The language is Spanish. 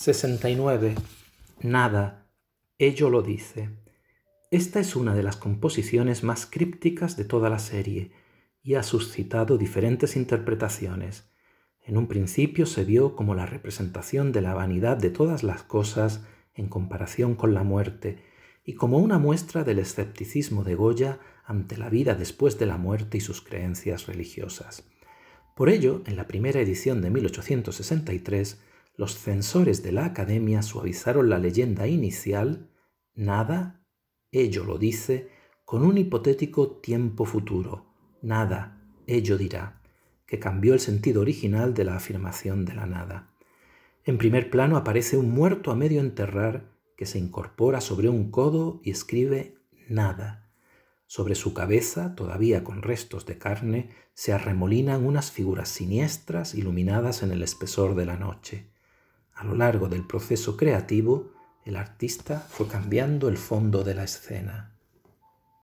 69. Nada. Ello lo dice. Esta es una de las composiciones más crípticas de toda la serie y ha suscitado diferentes interpretaciones. En un principio se vio como la representación de la vanidad de todas las cosas en comparación con la muerte y como una muestra del escepticismo de Goya ante la vida después de la muerte y sus creencias religiosas. Por ello, en la primera edición de 1863, los censores de la academia suavizaron la leyenda inicial, nada, ello lo dice, con un hipotético tiempo futuro, nada, ello dirá, que cambió el sentido original de la afirmación de la nada. En primer plano aparece un muerto a medio enterrar que se incorpora sobre un codo y escribe nada. Sobre su cabeza, todavía con restos de carne, se arremolinan unas figuras siniestras iluminadas en el espesor de la noche. A lo largo del proceso creativo, el artista fue cambiando el fondo de la escena.